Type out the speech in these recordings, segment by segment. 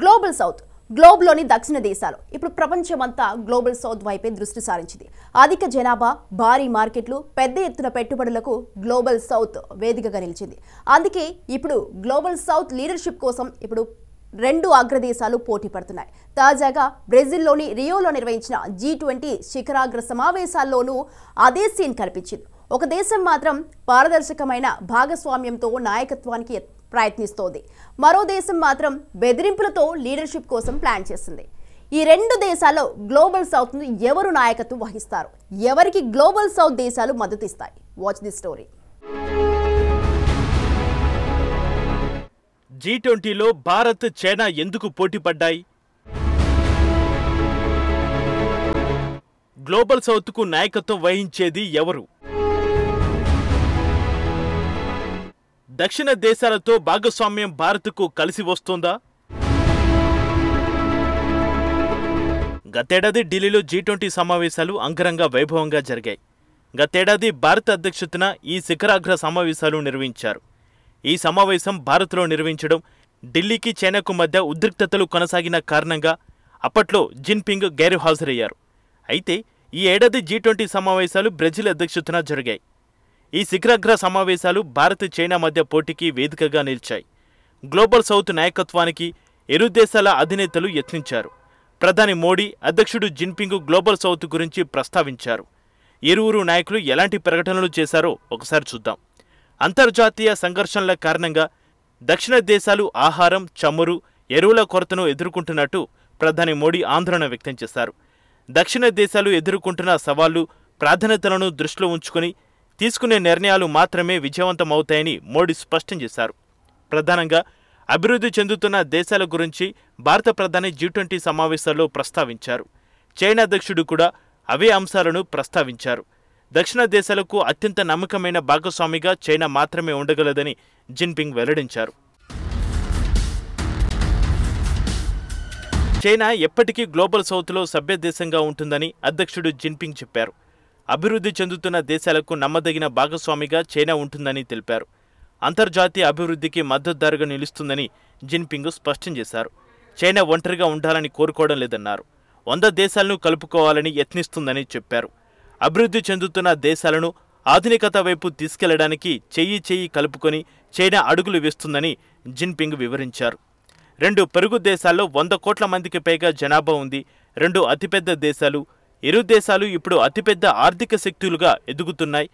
global south గ్లోబ్లోని దక్షిణ దేశాలు ఇప్పుడు ప్రపంచమంతా గ్లోబల్ సౌత్ వైపే దృష్టి సారించింది అధిక జనాభా భారీ మార్కెట్లు పెద్ద ఎత్తున పెట్టుబడులకు గ్లోబల్ సౌత్ వేదికగా నిలిచింది అందుకే ఇప్పుడు గ్లోబల్ సౌత్ లీడర్షిప్ కోసం ఇప్పుడు రెండు అగ్రదేశాలు పోటీ పడుతున్నాయి తాజాగా బ్రెజిల్లోని రియోలో నిర్వహించిన జీ ట్వంటీ శిఖరాగ్ర సమావేశాల్లోనూ అదే సీన్ కనిపించింది ఒక దేశం మాత్రం పారదర్శకమైన భాగస్వామ్యంతో నాయకత్వానికి ప్రయత్నిస్తోంది మరో దేశం మాత్రం బెదిరింపులతో లీడర్షిప్ కోసం ప్లాన్ చేసింది ఈ రెండు దేశాల్లో గ్లోబల్ ను ఎవరు నాయకత్వం వహిస్తారు ఎవరికి గ్లోబల్ సౌత్ దేశాలు మద్దతు ఇస్తాయి వాచ్ ది స్టోరీ జీ ట్వంటీలో భారత్ చైనా ఎందుకు పోటీపడ్డాయి గ్లోబల్ సౌత్కు నాయకత్వం వహించేది ఎవరు దక్షిణ దేశాలతో భాగస్వామ్యం భారత్కు కలిసి వస్తుందా గతేడాది ఢిల్లీలో జీ ట్వంటీ సమావేశాలు అంగరంగ వైభవంగా జరిగాయి గతేడాది భారత అధ్యక్షతన ఈ శిఖరాగ్ర సమావేశాలు నిర్వహించారు ఈ సమావేశం భారత్లో నిర్వహించడం ఢిల్లీకి చైనాకు మధ్య ఉద్రిక్తతలు కొనసాగిన కారణంగా అప్పట్లో జిన్పింగ్ గైరు హాజరయ్యారు అయితే ఈ ఏడాది జీ ట్వంటీ సమావేశాలు బ్రెజిల్ అధ్యక్షతన జరిగాయి ఈ శిఖరాగ్ర సమావేశాలు భారత్ చైనా మధ్య పోటీకి వేదికగా నిలిచాయి గ్లోబల్ సౌత్ నాయకత్వానికి ఇరు దేశాల అధినేతలు యత్నించారు ప్రధాని మోడీ అధ్యక్షుడు జిన్పింగ్ గ్లోబల్ సౌత్ గురించి ప్రస్తావించారు ఇరువురు నాయకులు ఎలాంటి ప్రకటనలు చేశారో ఒకసారి చూద్దాం అంతర్జాతీయ సంఘర్షణల కారణంగా దక్షిణ దేశాలు ఆహారం చమురు ఎరువుల కొరతను ఎదుర్కొంటున్నట్టు ప్రధాని మోడీ ఆందోళన వ్యక్తం చేశారు దక్షిణ దేశాలు ఎదుర్కొంటున్న సవాళ్లు ప్రాధాన్యతలను దృష్టిలో ఉంచుకుని తీసుకునే నిర్ణయాలు మాత్రమే విజయవంతమవుతాయని మోడీ స్పష్టం చేశారు ప్రధానంగా అభివృద్ధి చెందుతున్న దేశాల గురించి భారత ప్రధాని జీ ట్వంటీ సమావేశాల్లో ప్రస్తావించారు చైనా అధ్యక్షుడు కూడా అవే అంశాలను ప్రస్తావించారు దక్షిణ దేశాలకు అత్యంత నమ్మకమైన భాగస్వామిగా చైనా మాత్రమే ఉండగలదని జిన్పింగ్ వెల్లడించారు చైనా ఎప్పటికీ గ్లోబల్ సౌత్లో సభ్యదేశంగా ఉంటుందని అధ్యక్షుడు జిన్పింగ్ చెప్పారు అభివృద్ధి చెందుతున్న దేశాలకు నమ్మదగిన భాగస్వామిగా చైనా ఉంటుందని తెలిపారు అంతర్జాతీయ అభివృద్ధికి మద్దతుదారుగా నిలుస్తుందని జిన్పింగ్ స్పష్టం చేశారు చైనా ఒంటరిగా ఉండాలని కోరుకోవడం లేదన్నారు వంద దేశాలను కలుపుకోవాలని యత్నిస్తుందని చెప్పారు అభివృద్ధి చెందుతున్న దేశాలను ఆధునికత వైపు తీసుకెళ్లడానికి చెయ్యి చెయ్యి కలుపుకొని చైనా అడుగులు వేస్తుందని జిన్పింగ్ వివరించారు రెండు పెరుగు దేశాల్లో వంద కోట్ల మందికి పైగా జనాభా ఉంది రెండు అతిపెద్ద దేశాలు ఇరు దేశాలు ఇప్పుడు అతిపెద్ద ఆర్థిక శక్తులుగా ఎదుగుతున్నాయి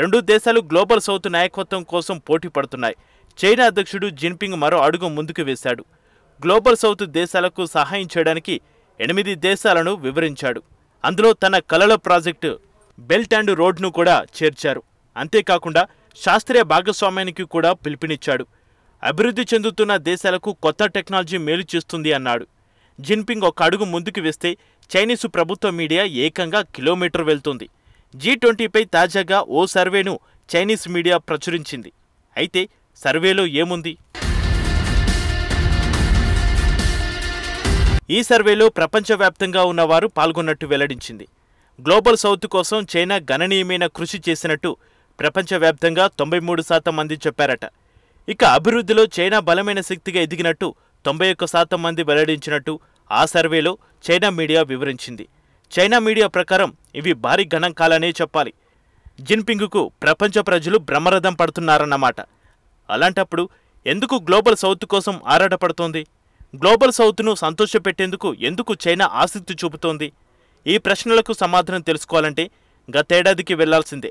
రెండు దేశాలు గ్లోబల్ సౌత్ నాయకత్వం కోసం పోటీ పడుతున్నాయి చైనా అధ్యక్షుడు జిన్పింగ్ మరో అడుగు ముందుకు వేశాడు గ్లోబల్ సౌత్ దేశాలకు సహాయం చేయడానికి ఎనిమిది దేశాలను వివరించాడు అందులో తన కలల ప్రాజెక్టు బెల్ట్ అండ్ రోడ్ను కూడా చేర్చారు అంతేకాకుండా శాస్త్రీయ భాగస్వామ్యానికి కూడా పిలుపునిచ్చాడు అభివృద్ధి చెందుతున్న దేశాలకు కొత్త టెక్నాలజీ మేలు చేస్తుంది అన్నాడు జిన్పింగ్ ఒక అడుగు ముందుకు వేస్తే చైనీసు ప్రభుత్వ మీడియా ఏకంగా కిలోమీటర్ వెళ్తుంది జీ ట్వంటీపై తాజాగా ఓ సర్వేను చైనీస్ మీడియా ప్రచురించింది అయితే సర్వేలో ఏముంది ఈ సర్వేలో ప్రపంచవ్యాప్తంగా ఉన్నవారు పాల్గొన్నట్టు వెల్లడించింది గ్లోబల్ సౌత్ కోసం చైనా గణనీయమైన కృషి చేసినట్టు ప్రపంచవ్యాప్తంగా తొంభై మూడు శాతం మంది చెప్పారట ఇక అభివృద్ధిలో చైనా బలమైన శక్తిగా ఎదిగినట్టు తొంభై ఒక్క శాతం మంది వెల్లడించినట్టు ఆ సర్వేలో చైనా మీడియా వివరించింది చైనా మీడియా ప్రకారం ఇవి భారీ గణాంకాలనే చెప్పాలి జిన్పింగ్కు ప్రపంచ ప్రజలు బ్రహ్మరథం పడుతున్నారన్నమాట అలాంటప్పుడు ఎందుకు గ్లోబల్ సౌత్ కోసం ఆరాటపడుతోంది గ్లోబల్ సౌత్ను సంతోషపెట్టేందుకు ఎందుకు చైనా ఆసక్తి చూపుతోంది ఈ ప్రశ్నలకు సమాధానం తెలుసుకోవాలంటే గతేడాదికి వెళ్లాల్సిందే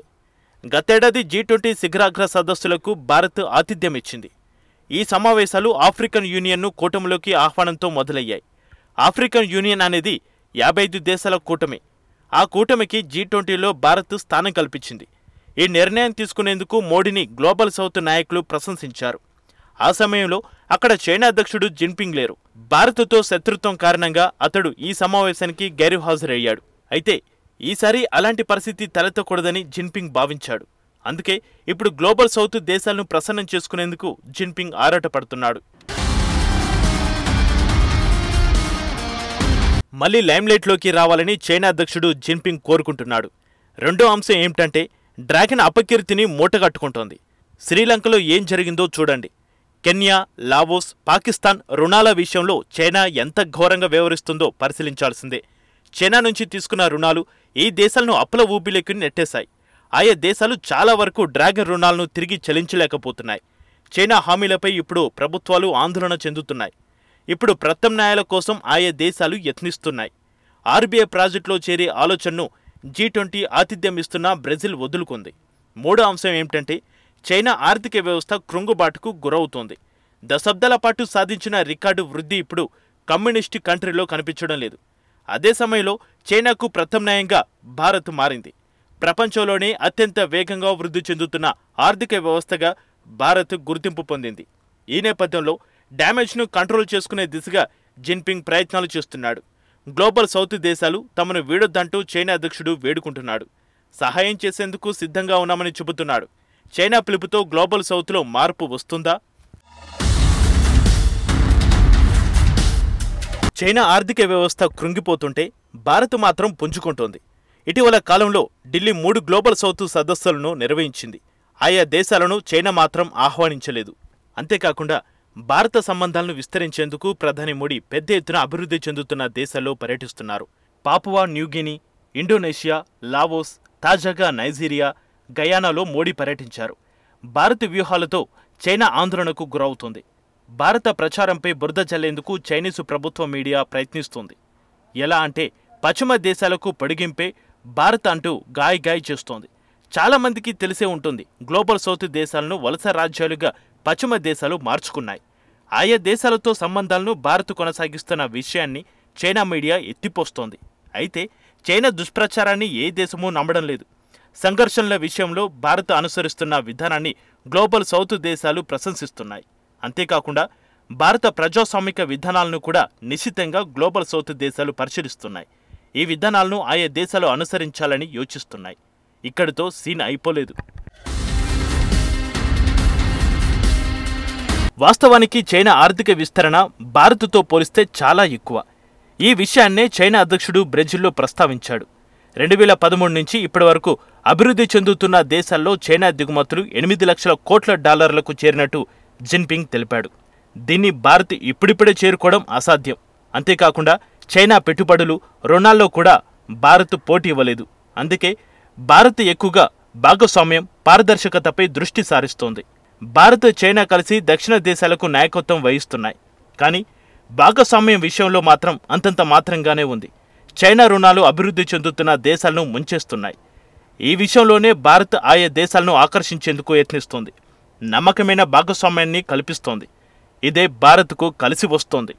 గతేడాది జీ ట్వంటీ శిఖరాగ్ర సదస్సులకు భారత్ ఆతిథ్యం ఇచ్చింది ఈ సమావేశాలు ఆఫ్రికన్ యూనియన్ను కూటమిలోకి ఆహ్వానంతో మొదలయ్యాయి ఆఫ్రికన్ యూనియన్ అనేది యాభై ఐదు దేశాల కూటమి ఆ కూటమికి జీ ట్వంటీలో భారత్ స్థానం కల్పించింది ఈ నిర్ణయం తీసుకునేందుకు మోడీని గ్లోబల్ సౌత్ నాయకులు ప్రశంసించారు ఆ సమయంలో అక్కడ చైనా అధ్యక్షుడు జిన్పింగ్ లేరు భారత్తో శత్రుత్వం కారణంగా అతడు ఈ సమావేశానికి గైరుహాజరయ్యాడు అయితే ఈసారి అలాంటి పరిస్థితి తలెత్తకూడదని జిన్పింగ్ భావించాడు అందుకే ఇప్పుడు గ్లోబల్ సౌత్ దేశాలను ప్రసన్నం చేసుకునేందుకు జిన్పింగ్ ఆరాటపడుతున్నాడు మళ్లీ లైమ్లైట్లోకి రావాలని చైనా అధ్యక్షుడు జిన్పింగ్ కోరుకుంటున్నాడు రెండో అంశం ఏమిటంటే డ్రాగన్ అపకీర్తిని మూటగట్టుకుంటోంది శ్రీలంకలో ఏం జరిగిందో చూడండి కెన్యా లావోస్ పాకిస్తాన్ రుణాల విషయంలో చైనా ఎంత ఘోరంగా వ్యవహరిస్తుందో పరిశీలించాల్సిందే చైనా నుంచి తీసుకున్న రుణాలు ఈ దేశాలను అప్పుల ఊపిలోకి నెట్టేశాయి ఆయా దేశాలు చాలా వరకు డ్రాగన్ రుణాలను తిరిగి చెల్లించలేకపోతున్నాయి చైనా హామీలపై ఇప్పుడు ప్రభుత్వాలు ఆందోళన చెందుతున్నాయి ఇప్పుడు ప్రత్యామ్నాయాల కోసం ఆయా దేశాలు యత్నిస్తున్నాయి ఆర్బీఐ ప్రాజెక్టులో చేరే ఆలోచనను జీ ట్వంటీ ఆతిథ్యం ఇస్తున్న బ్రెజిల్ వదులుకుంది మూడో అంశం ఏమిటంటే చైనా ఆర్థిక వ్యవస్థ కృంగుబాటుకు గురవుతోంది దశాబ్దాల పాటు సాధించిన రికార్డు వృద్ధి ఇప్పుడు కమ్యూనిస్టు కంట్రీలో కనిపించడం లేదు అదే సమయంలో చైనాకు ప్రత్యామ్నాయంగా భారత్ మారింది ప్రపంచంలోనే అత్యంత వేగంగా వృద్ధి చెందుతున్న ఆర్థిక వ్యవస్థగా భారత్ గుర్తింపు పొందింది ఈ నేపథ్యంలో డ్యామేజ్ను కంట్రోల్ చేసుకునే దిశగా జిన్పింగ్ ప్రయత్నాలు చేస్తున్నాడు గ్లోబల్ సౌత్ దేశాలు తమను వీడొద్దంటూ చైనా అధ్యక్షుడు వేడుకుంటున్నాడు సహాయం చేసేందుకు సిద్ధంగా ఉన్నామని చెబుతున్నాడు చైనా పిలుపుతో గ్లోబల్ సౌత్లో మార్పు వస్తుందా చైనా ఆర్థిక వ్యవస్థ కృంగిపోతుంటే భారత్ మాత్రం పుంజుకుంటోంది ఇటీవల కాలంలో ఢిల్లీ మూడు గ్లోబల్ సౌత్ సదస్సులను నిర్వహించింది ఆయా దేశాలను చైనా మాత్రం ఆహ్వానించలేదు అంతేకాకుండా భారత సంబంధాలను విస్తరించేందుకు ప్రధాని మోడీ పెద్ద ఎత్తున అభివృద్ధి చెందుతున్న దేశాల్లో పర్యటిస్తున్నారు పాపువా న్యూగిని ఇండోనేషియా లావోస్ తాజాగా నైజీరియా గయానాలో మోడీ పర్యటించారు భారత వ్యూహాలతో చైనా ఆందోళనకు గురవుతుంది భారత ప్రచారంపై బురద చల్లేందుకు చైనీసు ప్రభుత్వ మీడియా ప్రయత్నిస్తుంది ఎలా అంటే పశ్చిమ దేశాలకు పొడిగింపే భారత్ అంటూ గాయగాయి చేస్తోంది చాలామందికి తెలిసే ఉంటుంది గ్లోబల్ సౌత్ దేశాలను వలస రాజ్యాలుగా పశ్చిమ దేశాలు మార్చుకున్నాయి ఆయా దేశాలతో సంబంధాలను భారత్ కొనసాగిస్తున్న విషయాన్ని చైనా మీడియా ఎత్తిపోస్తోంది అయితే చైనా దుష్ప్రచారాన్ని ఏ దేశమూ నమ్మడం లేదు సంఘర్షణల విషయంలో భారత్ అనుసరిస్తున్న విధానాన్ని గ్లోబల్ సౌత్ దేశాలు ప్రశంసిస్తున్నాయి అంతేకాకుండా భారత ప్రజాస్వామిక విధానాలను కూడా నిశ్చితంగా గ్లోబల్ సౌత్ దేశాలు పరిశీలిస్తున్నాయి ఈ విధానాలను ఆయా దేశాలు అనుసరించాలని యోచిస్తున్నాయి ఇక్కడితో సీన్ అయిపోలేదు వాస్తవానికి చైనా ఆర్థిక విస్తరణ భారత్తో పోలిస్తే చాలా ఎక్కువ ఈ విషయాన్నే చైనా అధ్యక్షుడు బ్రెజిల్లో ప్రస్తావించాడు రెండు వేల పదమూడు నుంచి ఇప్పటి వరకు అభివృద్ధి చెందుతున్న దేశాల్లో చైనా దిగుమతులు ఎనిమిది లక్షల కోట్ల డాలర్లకు చేరినట్టు జిన్పింగ్ తెలిపాడు దీన్ని భారత్ ఇప్పుడిప్పుడే చేరుకోవడం అసాధ్యం అంతేకాకుండా చైనా పెట్టుబడులు రుణాల్లో కూడా భారత్ పోటీ ఇవ్వలేదు అందుకే భారత్ ఎక్కువగా భాగస్వామ్యం పారదర్శకతపై దృష్టి సారిస్తోంది భారత్ చైనా కలిసి దక్షిణ దేశాలకు నాయకత్వం వహిస్తున్నాయి కానీ భాగస్వామ్యం విషయంలో మాత్రం అంతంత మాత్రంగానే ఉంది చైనా రుణాలు అభివృద్ధి చెందుతున్న దేశాలను ముంచేస్తున్నాయి ఈ విషయంలోనే భారత్ ఆయా దేశాలను ఆకర్షించేందుకు యత్నిస్తోంది నమ్మకమైన భాగస్వామ్యాన్ని కల్పిస్తోంది ఇదే భారత్కు కలిసి వస్తోంది